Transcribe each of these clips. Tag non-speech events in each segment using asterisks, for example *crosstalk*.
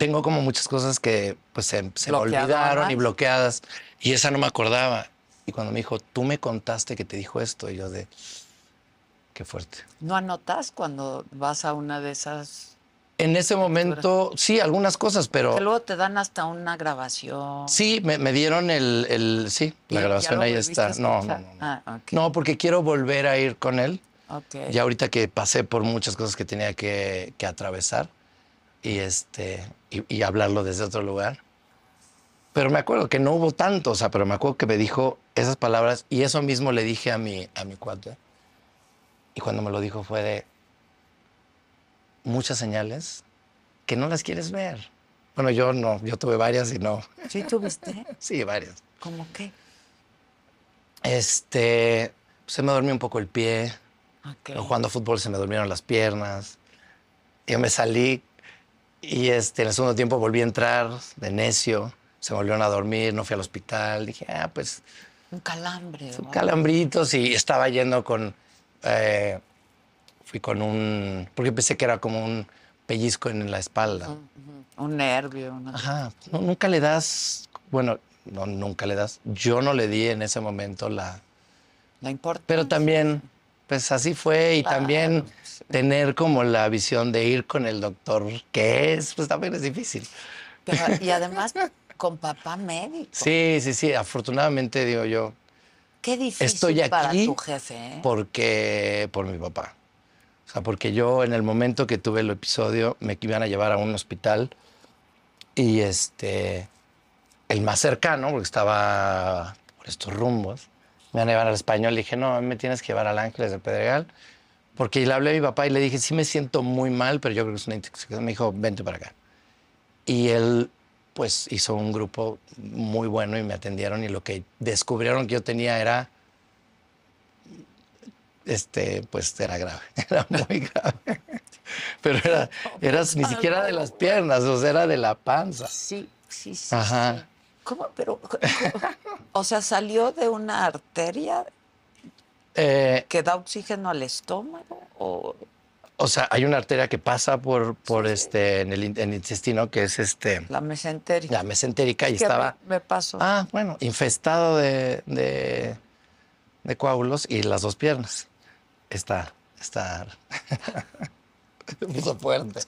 tengo como muchas cosas que pues, se, olvidaron y bloqueadas. Y esa no me acordaba. Y cuando me dijo, tú me contaste que te dijo esto, y yo de, qué fuerte. ¿No anotas cuando vas a una de esas en ese momento, sí, algunas cosas, pero. Que luego te dan hasta una grabación. Sí, me, dieron el, Sí, la grabación ahí está. No, no, no. Ah, no. porque quiero volver a ir con él. Okay. Ya ahorita que pasé por muchas cosas que tenía que, que atravesar. Y este y, hablarlo desde otro lugar. Pero me acuerdo que no hubo tanto, o sea, pero me acuerdo que me dijo esas palabras y eso mismo le dije a mi, a mi cuate. Y cuando me lo dijo fue de muchas señales que no las quieres ver. Bueno, yo no, yo tuve varias y no. ¿Sí tuviste? *laughs* sí, varias. ¿Cómo qué? Este, se me durmió un poco el pie. Jugando fútbol se me durmieron las piernas. Yo me salí y este, en el segundo tiempo volví a entrar de necio, se volvieron a dormir, no fui al hospital, dije, ah, pues... Un calambre. Un calambritos y estaba yendo con... Eh, fui con un... Porque pensé que era como un pellizco en la espalda. Un nervio. Ajá. nunca le das... Bueno, no, nunca le das. Yo no le di en ese momento la... La importa Pero también pues así fue y también tener como la visión de ir con el doctor que es, pues también es difícil. y además con papá médico. Sí, sí, sí, afortunadamente digo yo. Qué difícil estoy para tu jefe. ¿eh? Porque por mi papá. O sea, porque yo en el momento que tuve el episodio me iban a llevar a un hospital y este el más cercano, porque estaba por estos rumbos, me van a llevar al español. Le dije, no, me tienes que llevar al Ángeles de Pedregal. Porque le hablé a mi papá y le dije, sí me siento muy mal, pero yo creo que es una intoxicación. Me dijo, vente para acá. Y él, pues, hizo un grupo muy bueno y me atendieron. Y lo que descubrieron que yo tenía era. Este, pues era grave, *laughs* era muy grave. Pero era, ni siquiera de las piernas, o sea, era de la panza. Sí, sí, sí. Ajá. Sí. ¿Cómo? Pero, o sea, salió de una arteria eh, que da oxígeno al estómago o... sea, hay una arteria que pasa por, por este, En, el, intestino que es este. La mesentérica. La mesentérica y estaba. Me, pasó. Ah, bueno, infestado de, de, de, coágulos y las dos piernas. Está, está. *laughs* puso fuerte.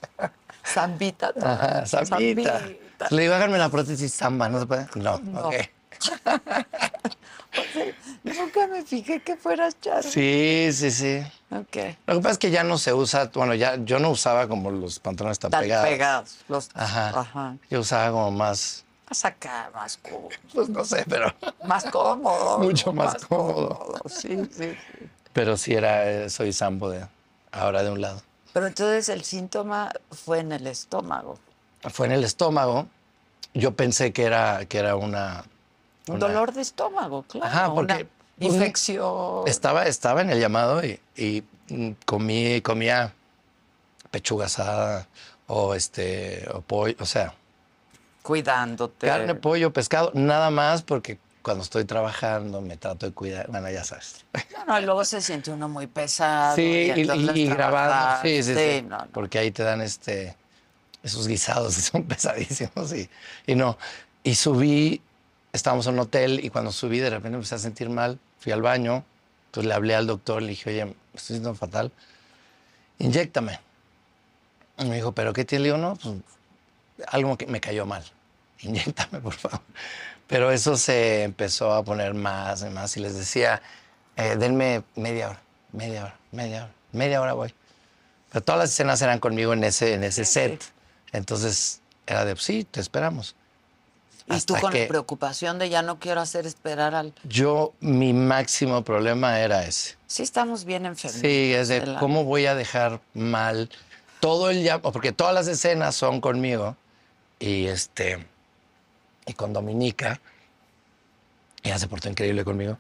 Zambita. Ajá, zambita. Le digo, háganme la prótesis samba, ¿no se puede? No, no. ok. *laughs* Pues, eh, nunca me fijé que fueras charo. Sí, sí, sí. Ok. Lo que pasa es que ya no se usa, bueno, ya yo no usaba como los pantalones tan, tan pegados. pegados. Los, ajá. Yo usaba como más... Más acá, más cómodo. Pues no sé, pero... *laughs* Más cómodo. Mucho más, más cómodo. Sí, sí, sí. Pero sí era, eh, soy sambo de ahora de un lado. Pero entonces el síntoma fue en el estómago fue en el estómago. Yo pensé que era, que era una, Un dolor de estómago, claro. Una pues, infección. Estaba, estaba en el llamado y, comí, comía pechuga asada o, este, o pollo, o sea... Cuidándote. Carne, pollo, pescado, nada más porque cuando estoy trabajando me trato de cuidar. Bueno, ya sabes. No, no, y luego se siente uno muy pesado. Sí, y, y, Sí, sí, sí. Porque ahí te dan este esos guisados *laughs* son pesadísimos y, y no. Y subí, estábamos en un hotel y cuando subí de repente empecé a sentir mal, fui al baño, entonces le hablé al doctor, le dije, oye, estoy sintiendo fatal, inyéctame. Y me dijo, ¿pero qué tiene? uno pues algo que me cayó mal, inyéctame, por favor. Pero eso se empezó a poner más y más y les decía, eh, denme media hora, media hora, media hora, media hora voy. Pero todas las escenas eran conmigo en ese, en ese set. Entonces era de, sí, te esperamos. Y tú con la preocupación de ya no quiero hacer esperar al... Yo, mi máximo problema era ese. Sí, estamos bien enfermos. Sí, es de, cómo voy a dejar mal todo el ya, porque todas las escenas son conmigo y este y con Dominica. Ella se portó increíble conmigo.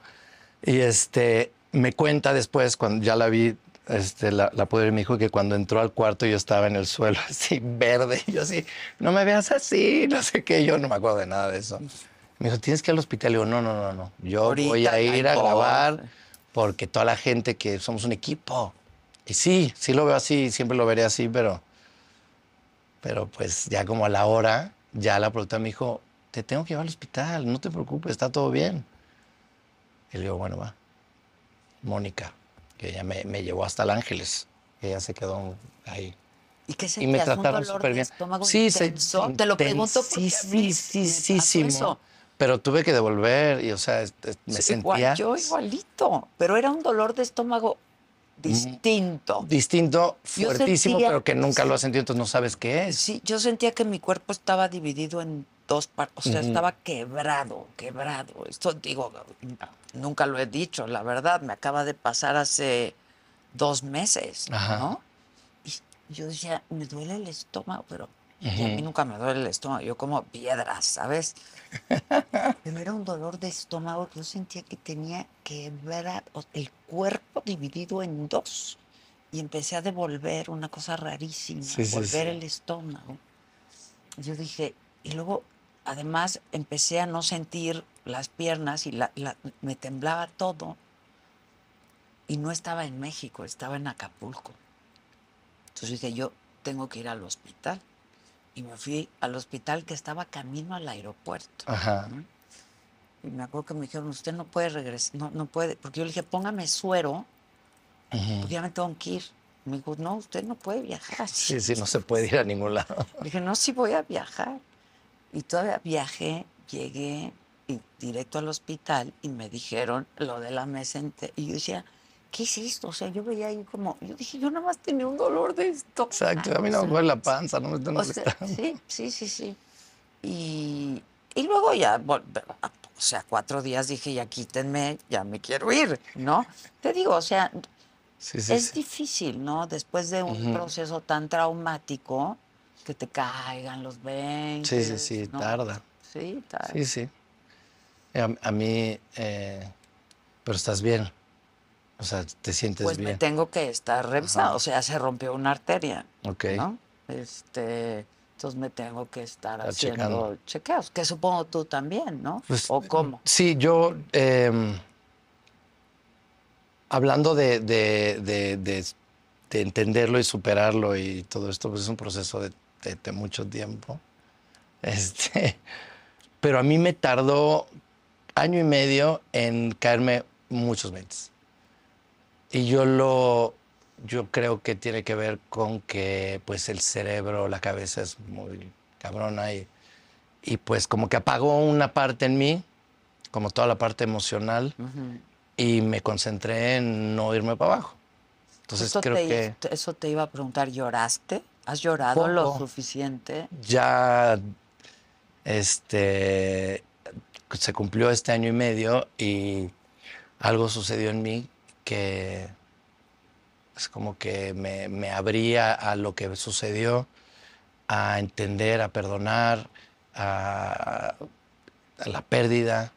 Y este me cuenta después cuando ya la vi este, la, la Me dijo que cuando entró al cuarto yo estaba en el suelo, *laughs* así verde. Y yo así, no me veas así, no sé qué. Yo no me acuerdo de nada de eso. Me dijo, tienes que ir al hospital. Y yo, no, no, no, no. Yo voy a ir a grabar porque toda la gente que somos un equipo. Y sí, sí lo veo así, siempre lo veré así, pero. Pero pues ya como a la hora, ya la productora me dijo, te tengo que llevar al hospital, no te preocupes, está todo bien. Y le digo, bueno, va. Mónica que ella me, llevó hasta el Ángeles, que ella se quedó ahí. ¿Y qué sentías? Y me trataron súper bien. Sí, se, te lo pregunto sí, sí, sí, sí, pero tuve que devolver y, o sea, me sentía... yo igualito, pero era un dolor de estómago distinto. Distinto, fuertísimo, pero que nunca lo has sentido, entonces no sabes qué es. Sí, yo sentía que mi cuerpo estaba dividido en o sea, estaba quebrado, quebrado. Esto digo, nunca lo he dicho, la verdad, me acaba de pasar hace dos meses, ¿no? Y yo decía, me duele el estómago, pero a mí nunca me duele el estómago, yo como piedras, ¿sabes? Primero era un dolor de estómago yo sentía que tenía que quebrado, el cuerpo dividido en dos. Y empecé a devolver una cosa rarísima, devolver el estómago. Yo dije, y luego además empecé a no sentir las piernas y me temblaba todo. Y no estaba en México, estaba en Acapulco. Entonces dije, yo tengo que ir al hospital. Y me fui al hospital que estaba camino al aeropuerto. Ajá. Y me acuerdo que me dijeron, usted no puede regresar, no, no puede. Porque yo le dije, póngame suero, porque ya me tengo que ir. Me dijo, no, usted no puede viajar. Sí, sí, no *laughs* se puede ir a ningún lado. dije, no, sí voy a viajar. Y todavía viajé, llegué y directo al hospital y me dijeron lo de la mesente. Y yo decía, ¿qué es esto? O sea, yo veía ahí como, yo dije, yo nada más tenía un dolor de esto. Exacto, a mí no me duele la panza, no me tengo molestando. sí, sí, sí, sí. Y, luego ya, o sea, cuatro días dije, ya quítenme, ya me quiero ir, ¿no? Te digo, o sea, es difícil, ¿no? Después de un proceso tan traumático, que te caigan los 20. Sí, sí, sí, tarda. Sí, tarda. Sí, sí. Eh, a, mí, eh, pero estás bien. O sea, te sientes bien. Pues me tengo que estar revisado. O sea, se rompió una arteria. Ok. Este, entonces me tengo que estar haciendo chequeos, que supongo tú también, ¿no? Pues, ¿O mm, cómo? Sí, yo. Em, hablando de, de, de, de entenderlo y superarlo y todo esto, pues es un proceso de este, mucho tiempo. *laughs* Este, pero a mí me tardó año y medio en caerme muchos veces Y yo lo yo creo que tiene que ver con que pues el cerebro, la cabeza es muy cabrona y, y pues como que apagó una parte en mí, como toda la parte emocional, y me concentré en no irme para abajo. Entonces creo que... Eso te iba a preguntar, ¿lloraste? ¿Has llorado lo suficiente? Ya, este, se cumplió este año y medio y algo sucedió en mí que es como que me, abría a lo que sucedió, a entender, a perdonar, a la pérdida.